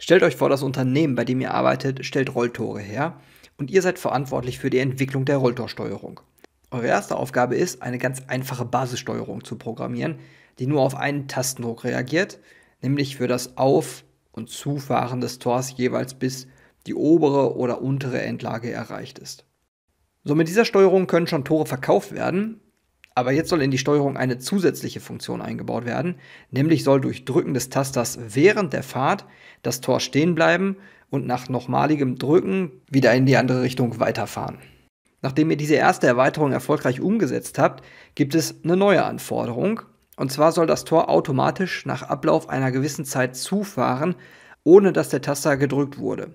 Stellt euch vor, das Unternehmen, bei dem ihr arbeitet, stellt Rolltore her und ihr seid verantwortlich für die Entwicklung der Rolltorsteuerung. Eure erste Aufgabe ist, eine ganz einfache Basissteuerung zu programmieren, die nur auf einen Tastendruck reagiert, nämlich für das Auf- und Zufahren des Tors jeweils bis die obere oder untere Endlage erreicht ist. So mit dieser Steuerung können schon Tore verkauft werden, aber jetzt soll in die Steuerung eine zusätzliche Funktion eingebaut werden, nämlich soll durch Drücken des Tasters während der Fahrt das Tor stehen bleiben und nach nochmaligem Drücken wieder in die andere Richtung weiterfahren. Nachdem ihr diese erste Erweiterung erfolgreich umgesetzt habt, gibt es eine neue Anforderung. Und zwar soll das Tor automatisch nach Ablauf einer gewissen Zeit zufahren, ohne dass der Taster gedrückt wurde.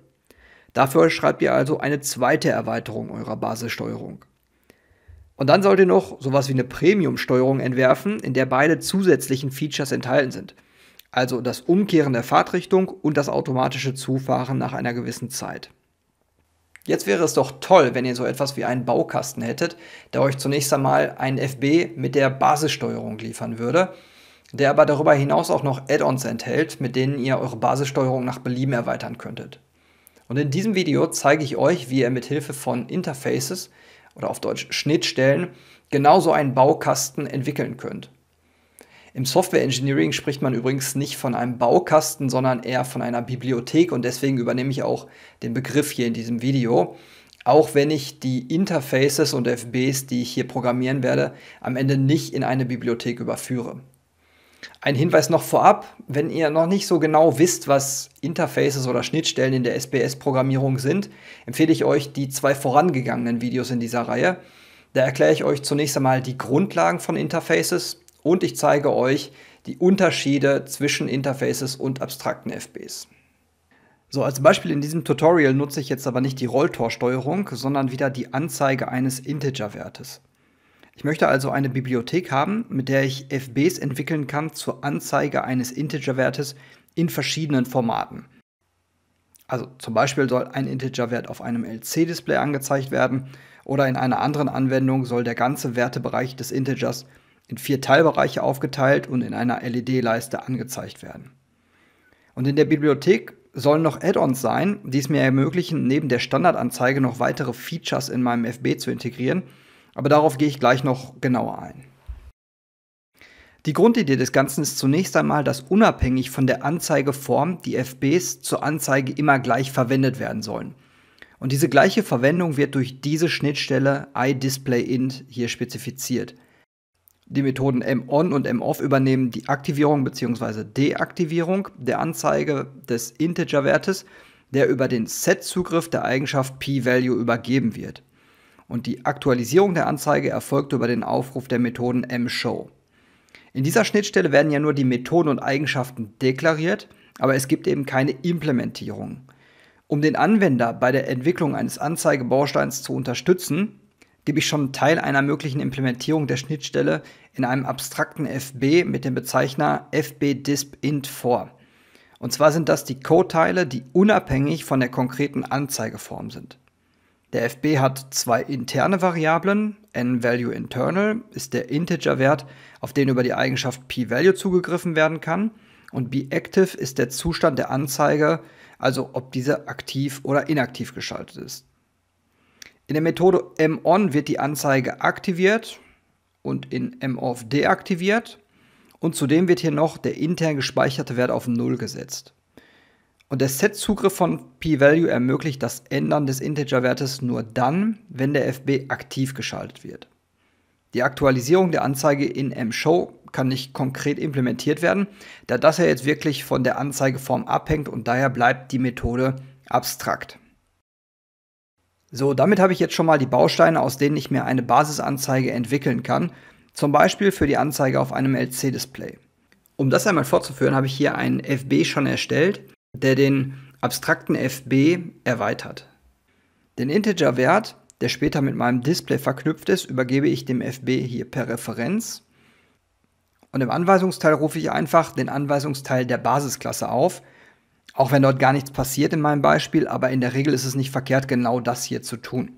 Dafür schreibt ihr also eine zweite Erweiterung eurer Basissteuerung. Und dann sollt ihr noch sowas wie eine Premium-Steuerung entwerfen, in der beide zusätzlichen Features enthalten sind. Also das Umkehren der Fahrtrichtung und das automatische Zufahren nach einer gewissen Zeit. Jetzt wäre es doch toll, wenn ihr so etwas wie einen Baukasten hättet, der euch zunächst einmal einen FB mit der Basissteuerung liefern würde, der aber darüber hinaus auch noch Add-ons enthält, mit denen ihr eure Basissteuerung nach Belieben erweitern könntet. Und in diesem Video zeige ich euch, wie ihr mit Hilfe von Interfaces oder auf Deutsch Schnittstellen genauso einen Baukasten entwickeln könnt. Im Software Engineering spricht man übrigens nicht von einem Baukasten, sondern eher von einer Bibliothek und deswegen übernehme ich auch den Begriff hier in diesem Video, auch wenn ich die Interfaces und FBs, die ich hier programmieren werde, am Ende nicht in eine Bibliothek überführe. Ein Hinweis noch vorab, wenn ihr noch nicht so genau wisst, was Interfaces oder Schnittstellen in der SPS-Programmierung sind, empfehle ich euch die zwei vorangegangenen Videos in dieser Reihe. Da erkläre ich euch zunächst einmal die Grundlagen von Interfaces und ich zeige euch die Unterschiede zwischen Interfaces und abstrakten FBs. So, als Beispiel in diesem Tutorial nutze ich jetzt aber nicht die Rolltorsteuerung, sondern wieder die Anzeige eines Integer-Wertes. Ich möchte also eine Bibliothek haben, mit der ich FBs entwickeln kann zur Anzeige eines Integerwertes in verschiedenen Formaten. Also zum Beispiel soll ein Integerwert auf einem LC-Display angezeigt werden oder in einer anderen Anwendung soll der ganze Wertebereich des Integers in vier Teilbereiche aufgeteilt und in einer LED-Leiste angezeigt werden. Und in der Bibliothek sollen noch Add-ons sein, die es mir ermöglichen, neben der Standardanzeige noch weitere Features in meinem FB zu integrieren – aber darauf gehe ich gleich noch genauer ein. Die Grundidee des Ganzen ist zunächst einmal, dass unabhängig von der Anzeigeform die FBs zur Anzeige immer gleich verwendet werden sollen. Und diese gleiche Verwendung wird durch diese Schnittstelle iDisplayInt hier spezifiziert. Die Methoden MON und MOFF übernehmen die Aktivierung bzw. Deaktivierung der Anzeige des Integerwertes, der über den Set-Zugriff der Eigenschaft pValue übergeben wird und die Aktualisierung der Anzeige erfolgt über den Aufruf der Methoden mShow. In dieser Schnittstelle werden ja nur die Methoden und Eigenschaften deklariert, aber es gibt eben keine Implementierung. Um den Anwender bei der Entwicklung eines Anzeigebausteins zu unterstützen, gebe ich schon Teil einer möglichen Implementierung der Schnittstelle in einem abstrakten FB mit dem Bezeichner fbdisp.int vor. Und zwar sind das die Code-Teile, die unabhängig von der konkreten Anzeigeform sind. Der FB hat zwei interne Variablen. n internal ist der Integerwert, auf den über die Eigenschaft pValue zugegriffen werden kann. Und b ist der Zustand der Anzeige, also ob diese aktiv oder inaktiv geschaltet ist. In der Methode mOn wird die Anzeige aktiviert und in m deaktiviert. Und zudem wird hier noch der intern gespeicherte Wert auf 0 gesetzt. Und der Set-Zugriff von P-Value ermöglicht das Ändern des Integerwertes nur dann, wenn der FB aktiv geschaltet wird. Die Aktualisierung der Anzeige in M-Show kann nicht konkret implementiert werden, da das ja jetzt wirklich von der Anzeigeform abhängt und daher bleibt die Methode abstrakt. So, damit habe ich jetzt schon mal die Bausteine, aus denen ich mir eine Basisanzeige entwickeln kann, zum Beispiel für die Anzeige auf einem LC-Display. Um das einmal fortzuführen, habe ich hier einen FB schon erstellt der den abstrakten FB erweitert. Den Integer-Wert, der später mit meinem Display verknüpft ist, übergebe ich dem FB hier per Referenz. Und im Anweisungsteil rufe ich einfach den Anweisungsteil der Basisklasse auf. Auch wenn dort gar nichts passiert in meinem Beispiel, aber in der Regel ist es nicht verkehrt, genau das hier zu tun.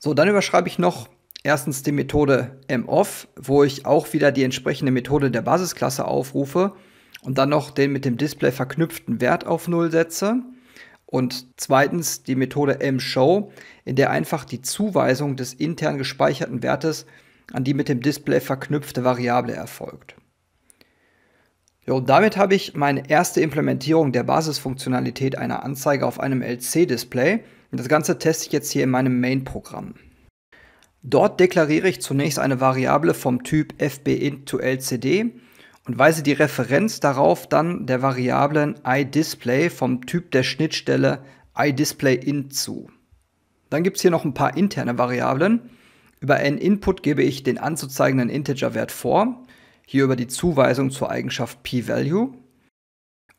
So, dann überschreibe ich noch erstens die Methode moff, wo ich auch wieder die entsprechende Methode der Basisklasse aufrufe und dann noch den mit dem Display verknüpften Wert auf 0 setze. Und zweitens die Methode mShow, in der einfach die Zuweisung des intern gespeicherten Wertes an die mit dem Display verknüpfte Variable erfolgt. Ja, und damit habe ich meine erste Implementierung der Basisfunktionalität einer Anzeige auf einem LC-Display. Das Ganze teste ich jetzt hier in meinem Main-Programm. Dort deklariere ich zunächst eine Variable vom Typ fbInt to LCD und weise die Referenz darauf dann der Variablen iDisplay vom Typ der Schnittstelle iDisplayInt zu. Dann gibt es hier noch ein paar interne Variablen. Über nInput gebe ich den anzuzeigenden Integerwert vor, hier über die Zuweisung zur Eigenschaft pValue.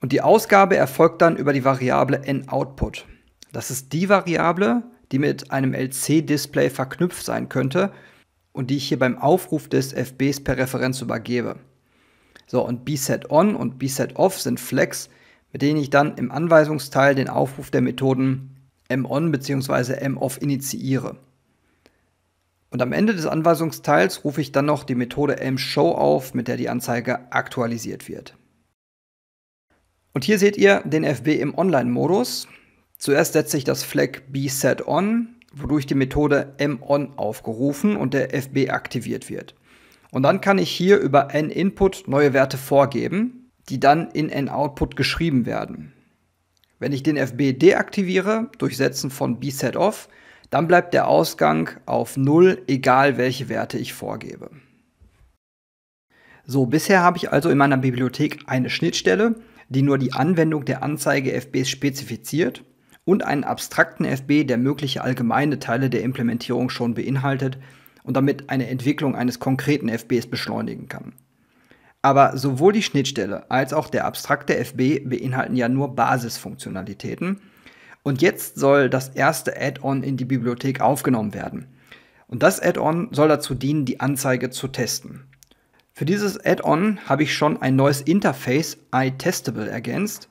Und die Ausgabe erfolgt dann über die Variable nOutput. Das ist die Variable, die mit einem LC-Display verknüpft sein könnte und die ich hier beim Aufruf des FBs per Referenz übergebe. So, und bSetOn und bSetOff sind Flex, mit denen ich dann im Anweisungsteil den Aufruf der Methoden MON bzw. MOFF initiiere. Und am Ende des Anweisungsteils rufe ich dann noch die Methode mShow auf, mit der die Anzeige aktualisiert wird. Und hier seht ihr den FB im Online-Modus. Zuerst setze ich das Flag bSetOn, wodurch die Methode mOn aufgerufen und der FB aktiviert wird. Und dann kann ich hier über n-Input neue Werte vorgeben, die dann in n-Output geschrieben werden. Wenn ich den FB deaktiviere, durch Setzen von bSetOff, dann bleibt der Ausgang auf 0, egal welche Werte ich vorgebe. So, bisher habe ich also in meiner Bibliothek eine Schnittstelle, die nur die Anwendung der Anzeige FBs spezifiziert und einen abstrakten FB, der mögliche allgemeine Teile der Implementierung schon beinhaltet, und damit eine Entwicklung eines konkreten FBs beschleunigen kann. Aber sowohl die Schnittstelle als auch der abstrakte FB beinhalten ja nur Basisfunktionalitäten. Und jetzt soll das erste Add-on in die Bibliothek aufgenommen werden. Und das Add-on soll dazu dienen, die Anzeige zu testen. Für dieses Add-on habe ich schon ein neues Interface iTestable ergänzt.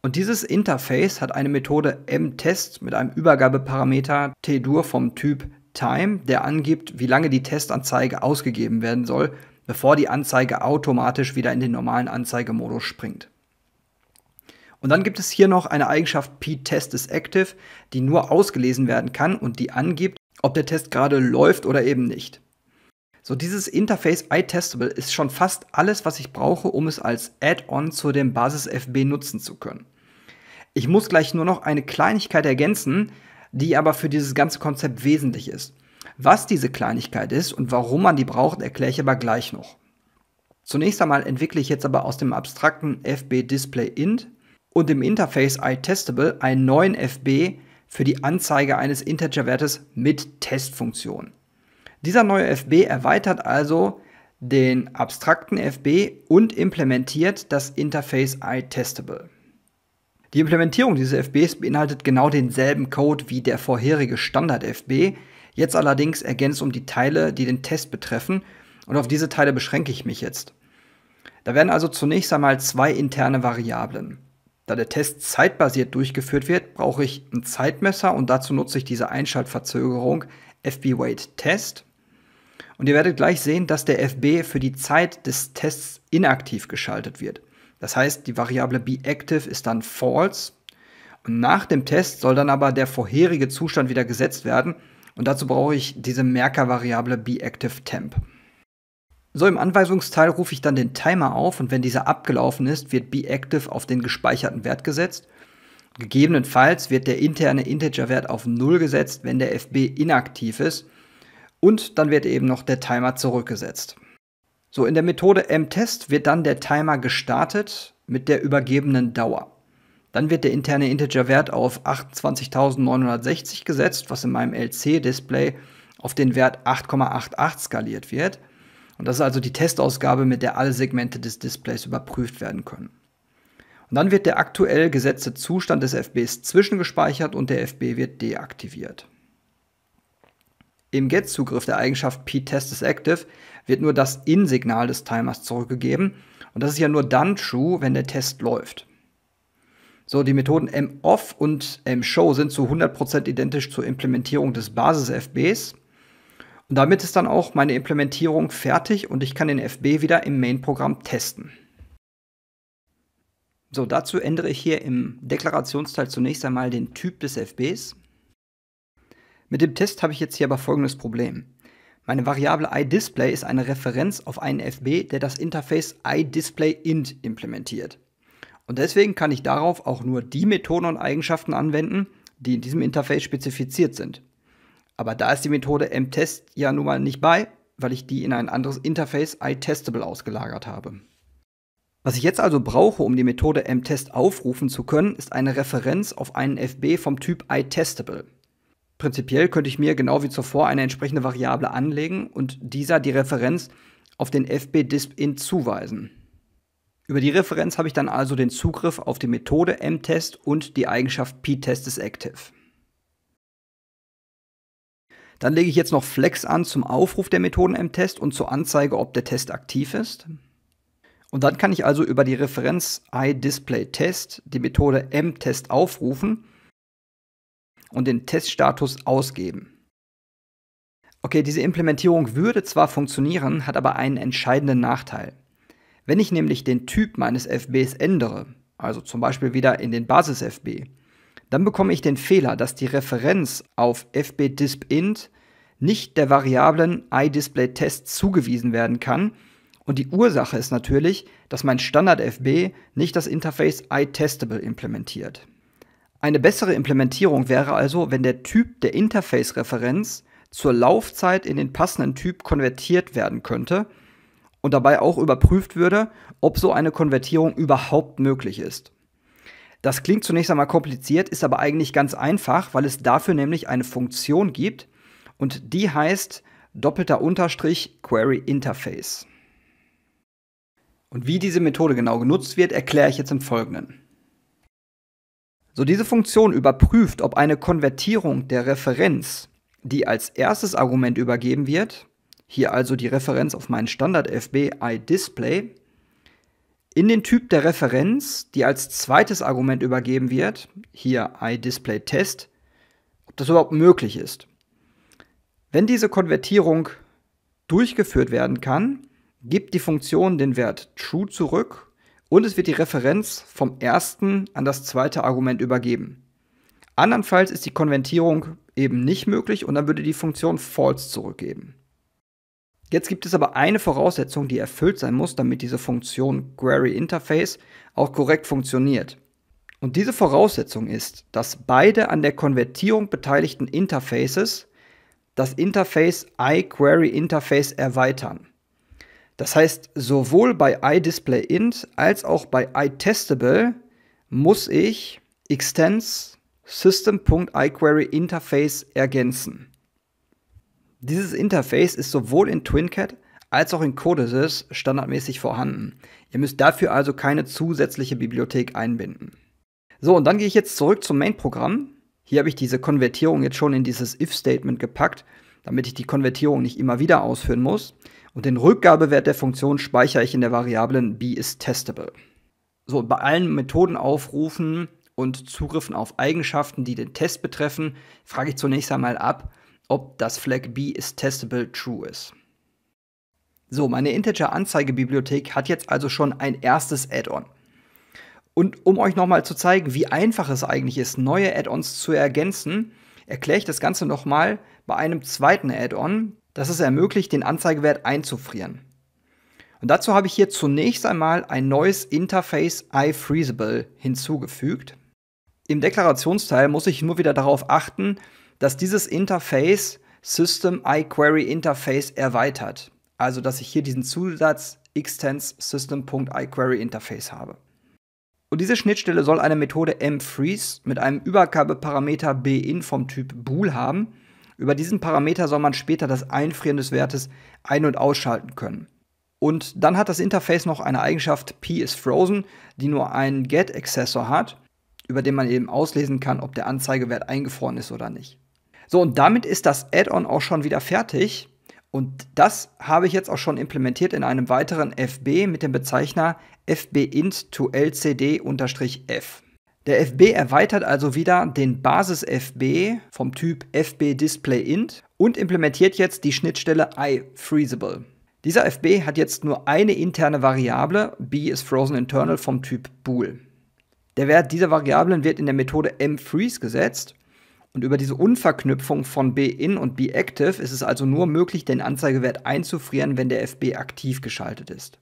Und dieses Interface hat eine Methode mTest mit einem Übergabeparameter tdur vom Typ Time, der angibt, wie lange die Testanzeige ausgegeben werden soll, bevor die Anzeige automatisch wieder in den normalen Anzeigemodus springt. Und dann gibt es hier noch eine Eigenschaft p-Test is active, die nur ausgelesen werden kann und die angibt, ob der Test gerade läuft oder eben nicht. So, dieses Interface iTestable ist schon fast alles, was ich brauche, um es als Add-on zu dem Basis FB nutzen zu können. Ich muss gleich nur noch eine Kleinigkeit ergänzen, die aber für dieses ganze Konzept wesentlich ist. Was diese Kleinigkeit ist und warum man die braucht, erkläre ich aber gleich noch. Zunächst einmal entwickle ich jetzt aber aus dem abstrakten FB Display Int und dem Interface iTestable einen neuen FB für die Anzeige eines Integerwertes mit Testfunktion. Dieser neue FB erweitert also den abstrakten FB und implementiert das Interface iTestable. Die Implementierung dieses FBs beinhaltet genau denselben Code wie der vorherige Standard-FB, jetzt allerdings ergänzt um die Teile, die den Test betreffen und auf diese Teile beschränke ich mich jetzt. Da werden also zunächst einmal zwei interne Variablen. Da der Test zeitbasiert durchgeführt wird, brauche ich ein Zeitmesser und dazu nutze ich diese Einschaltverzögerung fbWaitTest. Und ihr werdet gleich sehen, dass der fb für die Zeit des Tests inaktiv geschaltet wird. Das heißt, die Variable beActive ist dann false. Und nach dem Test soll dann aber der vorherige Zustand wieder gesetzt werden. Und dazu brauche ich diese Merker-Variable beActiveTemp. So, im Anweisungsteil rufe ich dann den Timer auf und wenn dieser abgelaufen ist, wird beActive auf den gespeicherten Wert gesetzt. Gegebenenfalls wird der interne Integer-Wert auf 0 gesetzt, wenn der FB inaktiv ist. Und dann wird eben noch der Timer zurückgesetzt. So, in der Methode mTest wird dann der Timer gestartet mit der übergebenen Dauer. Dann wird der interne Integerwert auf 28.960 gesetzt, was in meinem LC-Display auf den Wert 8,88 skaliert wird. Und das ist also die Testausgabe, mit der alle Segmente des Displays überprüft werden können. Und dann wird der aktuell gesetzte Zustand des FBs zwischengespeichert und der FB wird deaktiviert. Im Get-Zugriff der Eigenschaft pTest wird nur das In-Signal des Timers zurückgegeben und das ist ja nur dann true, wenn der Test läuft. So, die Methoden moff und mshow sind zu 100% identisch zur Implementierung des Basis-FBs. Und damit ist dann auch meine Implementierung fertig und ich kann den FB wieder im Main-Programm testen. So, dazu ändere ich hier im Deklarationsteil zunächst einmal den Typ des FBs. Mit dem Test habe ich jetzt hier aber folgendes Problem. Meine Variable iDisplay ist eine Referenz auf einen FB, der das Interface iDisplayInt implementiert. Und deswegen kann ich darauf auch nur die Methoden und Eigenschaften anwenden, die in diesem Interface spezifiziert sind. Aber da ist die Methode mTest ja nun mal nicht bei, weil ich die in ein anderes Interface iTestable ausgelagert habe. Was ich jetzt also brauche, um die Methode mTest aufrufen zu können, ist eine Referenz auf einen FB vom Typ iTestable prinzipiell könnte ich mir genau wie zuvor eine entsprechende Variable anlegen und dieser die Referenz auf den fb-disp-int zuweisen. Über die Referenz habe ich dann also den Zugriff auf die Methode mtest und die Eigenschaft ptest is active. Dann lege ich jetzt noch flex an zum Aufruf der Methoden mtest und zur Anzeige, ob der Test aktiv ist. Und dann kann ich also über die Referenz iDisplayTest die Methode mtest aufrufen und den Teststatus ausgeben. Okay, diese Implementierung würde zwar funktionieren, hat aber einen entscheidenden Nachteil. Wenn ich nämlich den Typ meines FBs ändere, also zum Beispiel wieder in den Basis-FB, dann bekomme ich den Fehler, dass die Referenz auf fbDispInt nicht der Variablen iDisplayTest zugewiesen werden kann. Und die Ursache ist natürlich, dass mein Standard-FB nicht das Interface iTestable implementiert. Eine bessere Implementierung wäre also, wenn der Typ der Interface-Referenz zur Laufzeit in den passenden Typ konvertiert werden könnte und dabei auch überprüft würde, ob so eine Konvertierung überhaupt möglich ist. Das klingt zunächst einmal kompliziert, ist aber eigentlich ganz einfach, weil es dafür nämlich eine Funktion gibt und die heißt doppelter Unterstrich Query Interface. Und wie diese Methode genau genutzt wird, erkläre ich jetzt im Folgenden. So diese Funktion überprüft, ob eine Konvertierung der Referenz, die als erstes Argument übergeben wird, hier also die Referenz auf meinen Standard FB iDisplay, in den Typ der Referenz, die als zweites Argument übergeben wird, hier iDisplayTest, ob das überhaupt möglich ist. Wenn diese Konvertierung durchgeführt werden kann, gibt die Funktion den Wert true zurück und es wird die Referenz vom ersten an das zweite Argument übergeben. Andernfalls ist die Konventierung eben nicht möglich und dann würde die Funktion false zurückgeben. Jetzt gibt es aber eine Voraussetzung, die erfüllt sein muss, damit diese Funktion Query Interface auch korrekt funktioniert. Und diese Voraussetzung ist, dass beide an der Konvertierung beteiligten Interfaces das Interface iQueryInterface erweitern. Das heißt, sowohl bei iDisplayInt als auch bei iTestable muss ich extends system.iQuery Interface ergänzen. Dieses Interface ist sowohl in TwinCat als auch in Codesys standardmäßig vorhanden. Ihr müsst dafür also keine zusätzliche Bibliothek einbinden. So, und dann gehe ich jetzt zurück zum Main-Programm. Hier habe ich diese Konvertierung jetzt schon in dieses if-Statement gepackt, damit ich die Konvertierung nicht immer wieder ausführen muss. Und den Rückgabewert der Funktion speichere ich in der Variablen b ist testable. So, bei allen Methodenaufrufen und Zugriffen auf Eigenschaften, die den Test betreffen, frage ich zunächst einmal ab, ob das Flag b ist testable true ist. So, meine Integer-Anzeigebibliothek hat jetzt also schon ein erstes Add-on. Und um euch nochmal zu zeigen, wie einfach es eigentlich ist, neue Add-ons zu ergänzen, erkläre ich das Ganze nochmal bei einem zweiten Add-on, das es ermöglicht, den Anzeigewert einzufrieren. Und dazu habe ich hier zunächst einmal ein neues Interface iFreezable hinzugefügt. Im Deklarationsteil muss ich nur wieder darauf achten, dass dieses Interface System iQuery Interface erweitert. Also dass ich hier diesen Zusatz extends system.iQuery Interface habe. Und diese Schnittstelle soll eine Methode mFreeze mit einem Übergabeparameter bin vom Typ bool haben, über diesen Parameter soll man später das Einfrieren des Wertes ein- und ausschalten können. Und dann hat das Interface noch eine Eigenschaft P is frozen, die nur einen Get-Accessor hat, über den man eben auslesen kann, ob der Anzeigewert eingefroren ist oder nicht. So, und damit ist das Add-on auch schon wieder fertig. Und das habe ich jetzt auch schon implementiert in einem weiteren FB mit dem Bezeichner fbint to lcd-f. Der FB erweitert also wieder den Basis-FB vom Typ FB Display Int und implementiert jetzt die Schnittstelle iFreezable. Dieser FB hat jetzt nur eine interne Variable, b ist frozen internal vom Typ bool. Der Wert dieser Variablen wird in der Methode mFreeze gesetzt und über diese Unverknüpfung von bin und bactive ist es also nur möglich, den Anzeigewert einzufrieren, wenn der FB aktiv geschaltet ist.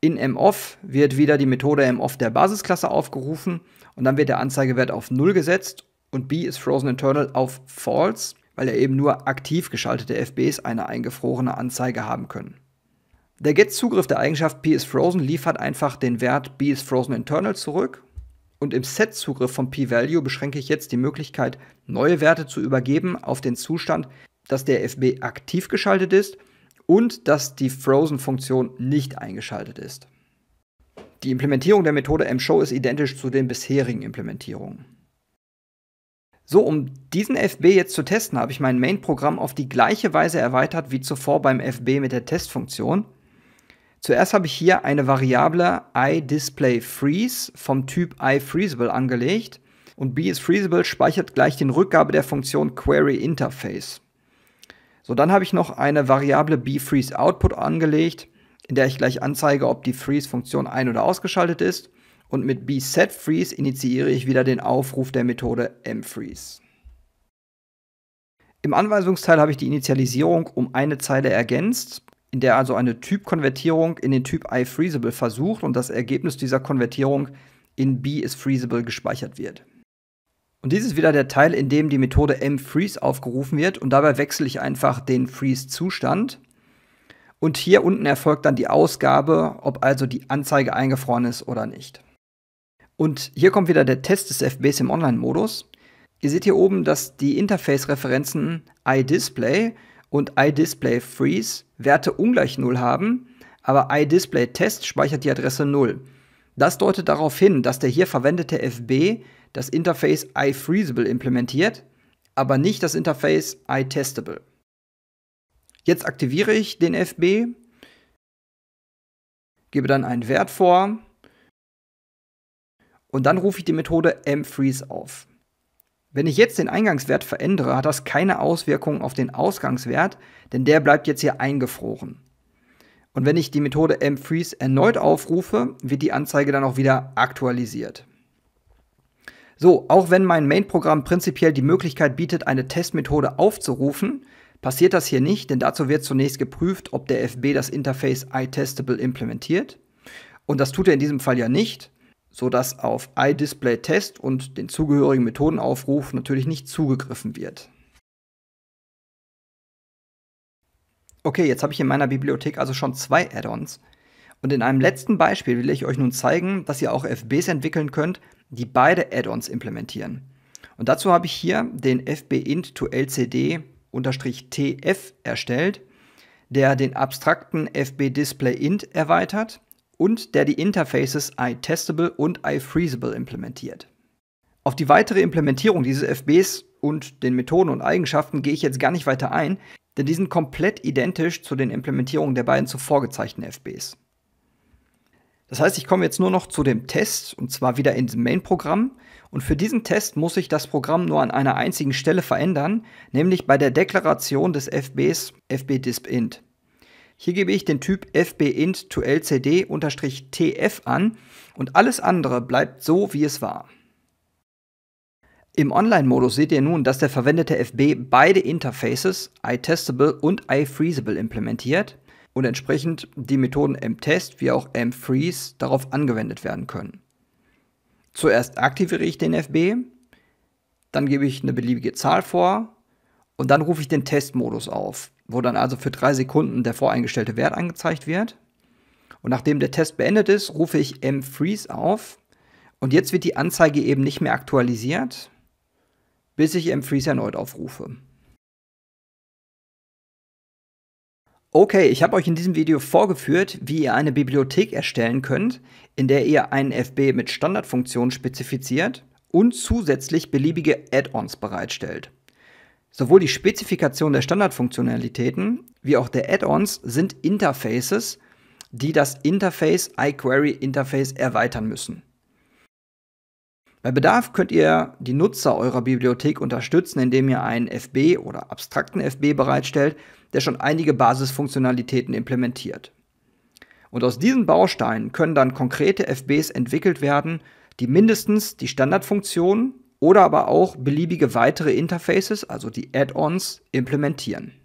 In MOF wird wieder die Methode MOF der Basisklasse aufgerufen und dann wird der Anzeigewert auf 0 gesetzt und B ist Frozen Internal auf False, weil ja eben nur aktiv geschaltete FBs eine eingefrorene Anzeige haben können. Der Get-Zugriff der Eigenschaft P is Frozen liefert einfach den Wert B is Frozen Internal zurück und im Set-Zugriff von P-Value beschränke ich jetzt die Möglichkeit, neue Werte zu übergeben auf den Zustand, dass der FB aktiv geschaltet ist und dass die Frozen-Funktion nicht eingeschaltet ist. Die Implementierung der Methode mShow ist identisch zu den bisherigen Implementierungen. So, um diesen FB jetzt zu testen, habe ich mein Main-Programm auf die gleiche Weise erweitert wie zuvor beim FB mit der Testfunktion. Zuerst habe ich hier eine Variable iDisplayFreeze vom Typ iFreezable angelegt und bisFreezable speichert gleich den Rückgabe der Funktion QueryInterface. So, dann habe ich noch eine Variable bFreezeOutput angelegt, in der ich gleich anzeige, ob die Freeze-Funktion ein- oder ausgeschaltet ist. Und mit bSetFreeze initiiere ich wieder den Aufruf der Methode mFreeze. Im Anweisungsteil habe ich die Initialisierung um eine Zeile ergänzt, in der also eine Typkonvertierung in den Typ iFreezable versucht und das Ergebnis dieser Konvertierung in B gespeichert wird. Und dies ist wieder der Teil, in dem die Methode mFreeze aufgerufen wird und dabei wechsle ich einfach den Freeze-Zustand. Und hier unten erfolgt dann die Ausgabe, ob also die Anzeige eingefroren ist oder nicht. Und hier kommt wieder der Test des FBs im Online-Modus. Ihr seht hier oben, dass die Interface-Referenzen iDisplay und iDisplayFreeze Werte ungleich 0 haben, aber iDisplayTest speichert die Adresse 0. Das deutet darauf hin, dass der hier verwendete FB das Interface iFreezable implementiert, aber nicht das Interface iTestable. Jetzt aktiviere ich den FB, gebe dann einen Wert vor und dann rufe ich die Methode mFreeze auf. Wenn ich jetzt den Eingangswert verändere, hat das keine Auswirkungen auf den Ausgangswert, denn der bleibt jetzt hier eingefroren. Und wenn ich die Methode mFreeze erneut aufrufe, wird die Anzeige dann auch wieder aktualisiert. So, auch wenn mein Main-Programm prinzipiell die Möglichkeit bietet, eine Testmethode aufzurufen, passiert das hier nicht, denn dazu wird zunächst geprüft, ob der FB das Interface iTestable implementiert. Und das tut er in diesem Fall ja nicht, sodass auf iDisplayTest und den zugehörigen Methodenaufruf natürlich nicht zugegriffen wird. Okay, jetzt habe ich in meiner Bibliothek also schon zwei Add-ons. Und in einem letzten Beispiel will ich euch nun zeigen, dass ihr auch FBs entwickeln könnt, die beide Add-ons implementieren. Und dazu habe ich hier den fbint to lcd-tf erstellt, der den abstrakten FBDisplayInt erweitert und der die Interfaces iTestable und iFreezable implementiert. Auf die weitere Implementierung dieses FBs und den Methoden und Eigenschaften gehe ich jetzt gar nicht weiter ein, denn die sind komplett identisch zu den Implementierungen der beiden zuvor gezeigten FBs. Das heißt, ich komme jetzt nur noch zu dem Test und zwar wieder ins Main-Programm. Und für diesen Test muss ich das Programm nur an einer einzigen Stelle verändern, nämlich bei der Deklaration des FBs fbdisp.int. Hier gebe ich den Typ fbint to lcd-tf an und alles andere bleibt so, wie es war. Im Online-Modus seht ihr nun, dass der verwendete FB beide Interfaces, iTestable und iFreezable implementiert und entsprechend die Methoden mTest wie auch mFreeze darauf angewendet werden können. Zuerst aktiviere ich den FB, dann gebe ich eine beliebige Zahl vor und dann rufe ich den Testmodus auf, wo dann also für drei Sekunden der voreingestellte Wert angezeigt wird. Und nachdem der Test beendet ist, rufe ich mFreeze auf und jetzt wird die Anzeige eben nicht mehr aktualisiert, bis ich mFreeze erneut aufrufe. Okay, ich habe euch in diesem Video vorgeführt, wie ihr eine Bibliothek erstellen könnt, in der ihr einen FB mit Standardfunktionen spezifiziert und zusätzlich beliebige Add-ons bereitstellt. Sowohl die Spezifikation der Standardfunktionalitäten wie auch der Add-ons sind Interfaces, die das Interface iQuery Interface erweitern müssen. Bei Bedarf könnt ihr die Nutzer eurer Bibliothek unterstützen, indem ihr einen FB oder abstrakten FB bereitstellt, der schon einige Basisfunktionalitäten implementiert. Und aus diesen Bausteinen können dann konkrete FBs entwickelt werden, die mindestens die Standardfunktionen oder aber auch beliebige weitere Interfaces, also die Add-ons, implementieren.